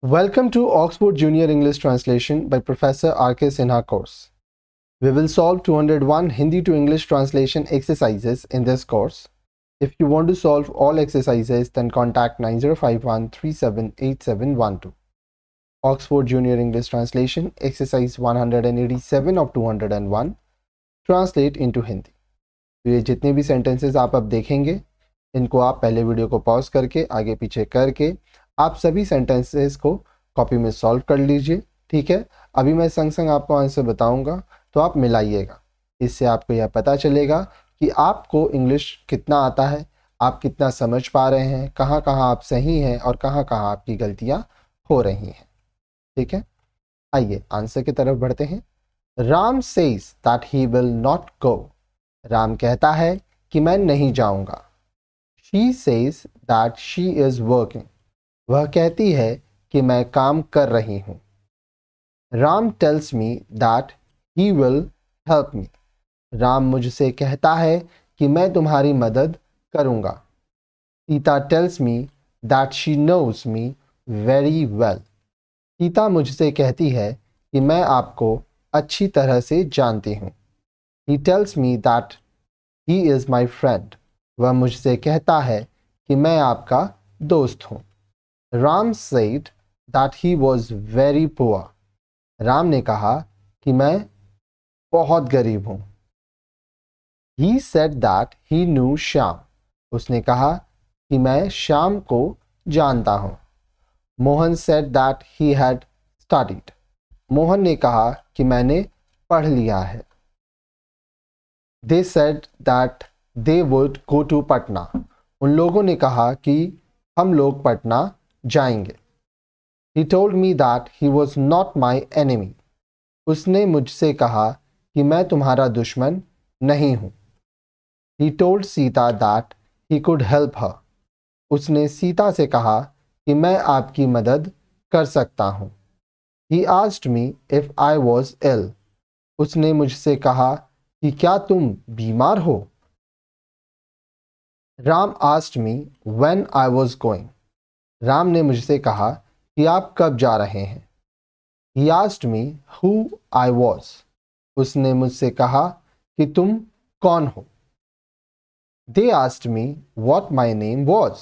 Welcome to Oxford Junior English Translation by Professor R.K. Sinha course. We will solve 201 Hindi to English translation exercises in this course. If you want to solve all exercises, then contact 9051378712. Oxford Junior English Translation, Exercise 187 of 201, Translate into Hindi. तो ये जितने भी sentences आप अब देखेंगे इनको आप पहले वीडियो को पॉज करके आगे पीछे करके आप सभी सेंटेंसेस को कॉपी में सॉल्व कर लीजिए ठीक है अभी मैं संग संग आपको आंसर बताऊंगा तो आप मिलाइएगा इससे आपको यह पता चलेगा कि आपको इंग्लिश कितना आता है आप कितना समझ पा रहे हैं कहाँ कहाँ आप सही हैं और कहाँ कहाँ आपकी गलतियाँ हो रही हैं ठीक है आइए आंसर की तरफ बढ़ते हैं Ram says that he will not go Ram कहता है कि मैं नहीं जाऊंगा she says that she is working वह कहती है कि मैं काम कर रही हूँ Ram tells me that he will help me Ram मुझसे कहता है कि मैं तुम्हारी मदद करूँगा Sita tells me that she knows me very well Sita मुझसे कहती है कि मैं आपको अच्छी तरह से जानती हूँ he tells me that he is my friend वह मुझसे कहता है कि मैं आपका दोस्त हूँ Ram said that he was very poor Ram ने कहा कि मैं बहुत गरीब हूँ he said that he knew Shyam उसने कहा कि मैं श्याम को जानता हूँ Mohan said that he had studied Mohan ने कहा कि मैंने पढ़ लिया है they said that they would go to Patna उन लोगों ने कहा कि हम लोग पटना जाएंगे he told me that he was not my enemy उसने मुझसे कहा कि मैं तुम्हारा दुश्मन नहीं हूँ he told Sita that he could help her उसने सीता से कहा कि मैं आपकी मदद कर सकता हूँ he asked me if I was ill उसने मुझसे कहा कि क्या तुम बीमार हो Ram asked me when I was going Ram ने मुझसे कहा कि आप कब जा रहे हैं he asked me who I was उसने मुझसे कहा कि तुम कौन हो they asked me what my name was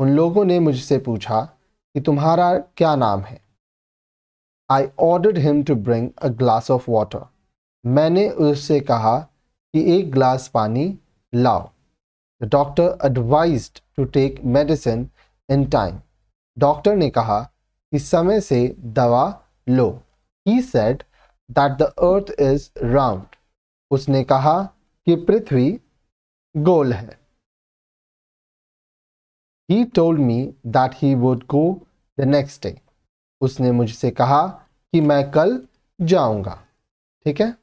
उन लोगों ने मुझसे पूछा कि तुम्हारा क्या नाम है I order him to bring a glass of water मैंने उससे कहा कि एक ग्लास पानी लाओ the doctor advise to take medicine in time doctor ने कहा कि समय से दवा लो he said that the earth is round उसने कहा कि पृथ्वी गोल है he told me that he would go the next day उसने मुझसे कहा कि मैं कल जाऊंगा ठीक है